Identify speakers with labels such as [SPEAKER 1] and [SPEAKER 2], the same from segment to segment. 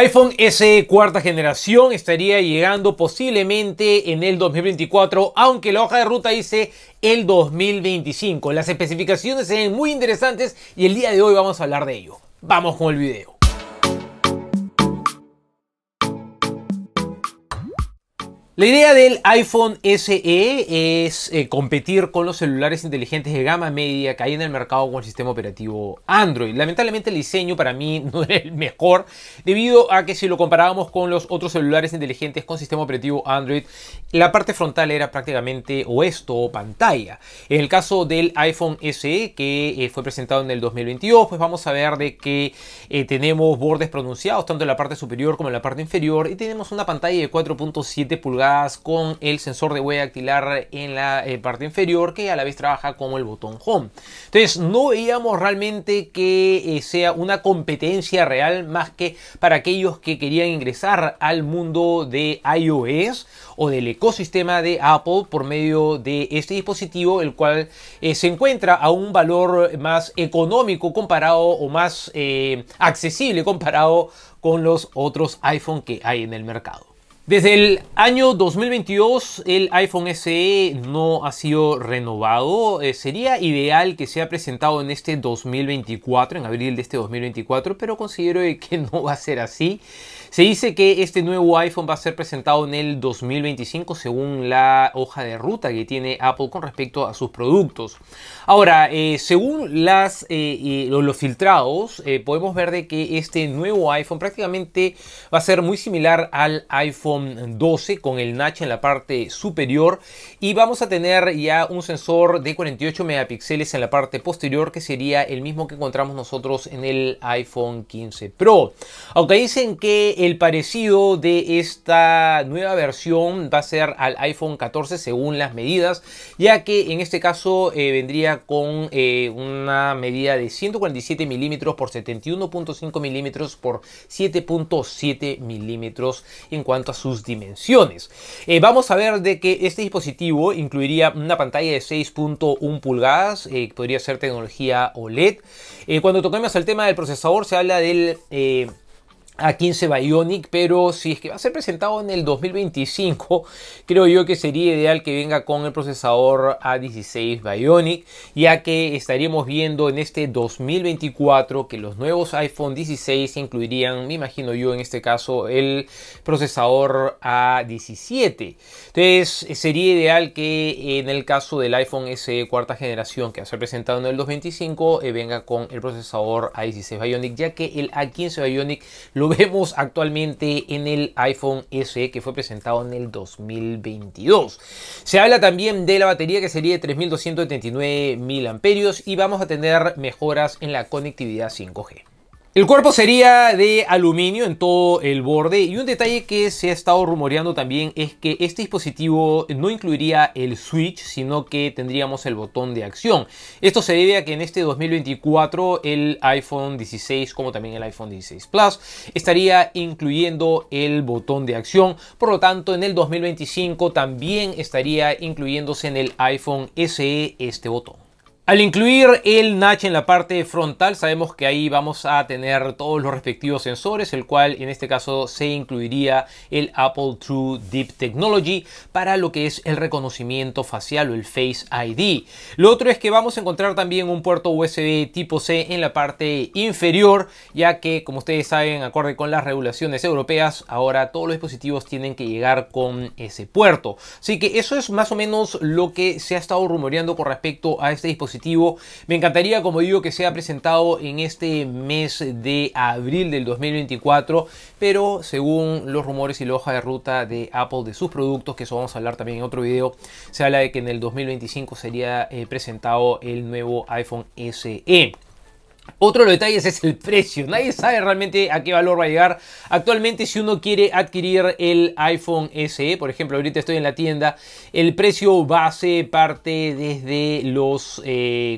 [SPEAKER 1] iPhone S cuarta generación estaría llegando posiblemente en el 2024, aunque la hoja de ruta dice el 2025. Las especificaciones se muy interesantes y el día de hoy vamos a hablar de ello. Vamos con el video. La idea del iPhone SE es eh, competir con los celulares inteligentes de gama media que hay en el mercado con el sistema operativo Android. Lamentablemente el diseño para mí no era el mejor debido a que si lo comparábamos con los otros celulares inteligentes con sistema operativo Android, la parte frontal era prácticamente o esto o pantalla. En el caso del iPhone SE que eh, fue presentado en el 2022, pues vamos a ver de que eh, tenemos bordes pronunciados tanto en la parte superior como en la parte inferior y tenemos una pantalla de 4.7 pulgadas con el sensor de huella dactilar en la eh, parte inferior que a la vez trabaja como el botón home. Entonces no veíamos realmente que eh, sea una competencia real más que para aquellos que querían ingresar al mundo de iOS o del ecosistema de Apple por medio de este dispositivo el cual eh, se encuentra a un valor más económico comparado o más accesible comparado con los otros iPhone que hay en el mercado. Desde el año 2022 el iPhone SE no ha sido renovado. Eh, sería ideal que sea presentado en este 2024, en abril de este 2024, pero considero que no va a ser así. Se dice que este nuevo iPhone va a ser presentado en el 2025 según la hoja de ruta que tiene Apple con respecto a sus productos. Ahora, eh, según eh, los, filtrados, podemos ver de que este nuevo iPhone prácticamente va a ser muy similar al iPhone 12 con el notch en la parte superior y vamos a tener ya un sensor de 48 megapíxeles en la parte posterior que sería el mismo que encontramos nosotros en el iPhone 15 Pro. Aunque dicen que el parecido de esta nueva versión va a ser al iPhone 14 según las medidas, ya que en este caso eh, vendría con eh, una medida de 147 milímetros por 71.5 milímetros por 7.7 milímetros en cuanto a su dimensiones. Eh, vamos a ver de que este dispositivo incluiría una pantalla de 6.1 pulgadas, eh, podría ser tecnología OLED. Eh, cuando tocamos el tema del procesador se habla del... Eh, a15 Bionic, pero si es que va a ser presentado en el 2025, creo yo que sería ideal que venga con el procesador A16 Bionic, ya que estaríamos viendo en este 2024 que los nuevos iPhone 16 incluirían, me imagino yo en este caso, el procesador A17. Entonces sería ideal que en el caso del iPhone SE cuarta generación, que va a ser presentado en el 2025, eh, venga con el procesador A16 Bionic, ya que el A15 Bionic lo vemos actualmente en el iPhone SE que fue presentado en el 2022. Se habla también de la batería que sería de 3279 mil amperios y vamos a tener mejoras en la conectividad 5G. El cuerpo sería de aluminio en todo el borde y un detalle que se ha estado rumoreando también es que este dispositivo no incluiría el switch sino que tendríamos el botón de acción. Esto se debe a que en este 2024 el iPhone 16 como también el iPhone 16 Plus estaría incluyendo el botón de acción, por lo tanto en el 2025 también estaría incluyéndose en el iPhone SE este botón. Al incluir el notch en la parte frontal, sabemos que ahí vamos a tener todos los respectivos sensores, el cual en este caso se incluiría el Apple True Deep Technology para lo que es el reconocimiento facial o el Face ID. Lo otro es que vamos a encontrar también un puerto USB tipo C en la parte inferior, ya que como ustedes saben, acorde con las regulaciones europeas, ahora todos los dispositivos tienen que llegar con ese puerto. Así que eso es más o menos lo que se ha estado rumoreando con respecto a este dispositivo me encantaría, como digo, que sea presentado en este mes de abril del 2024, pero según los rumores y la hoja de ruta de Apple de sus productos, que eso vamos a hablar también en otro video, se habla de que en el 2025 sería eh, presentado el nuevo iPhone SE. Otro de los detalles es el precio. Nadie sabe realmente a qué valor va a llegar. Actualmente, si uno quiere adquirir el iPhone SE, por ejemplo, ahorita estoy en la tienda, el precio base parte desde los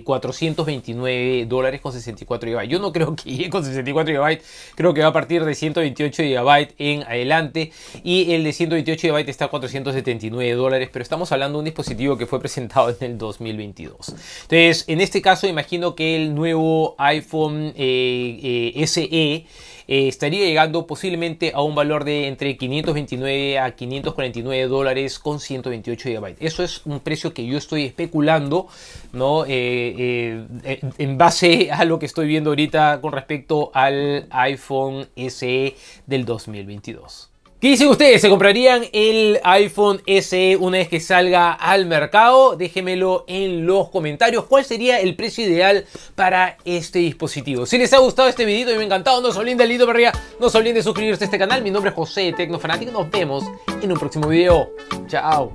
[SPEAKER 1] 429 eh, dólares con 64 GB. Yo no creo que con 64 GB, creo que va a partir de 128 GB en adelante. Y el de 128 GB está a 479 dólares, pero estamos hablando de un dispositivo que fue presentado en el 2022. Entonces, en este caso, imagino que el nuevo iPhone iPhone eh, eh, SE eh, estaría llegando posiblemente a un valor de entre 529 a 549 dólares con 128 GB. Eso es un precio que yo estoy especulando, ¿no? en base a lo que estoy viendo ahorita con respecto al iPhone SE del 2022. ¿Qué dicen ustedes? ¿Se comprarían el iPhone SE una vez que salga al mercado? Déjenmelo en los comentarios. ¿Cuál sería el precio ideal para este dispositivo? Si les ha gustado este video y me ha encantado, no se olviden del dedito para No se olviden de suscribirse a este canal. Mi nombre es José Tecnofanático. Nos vemos en un próximo video. Chao.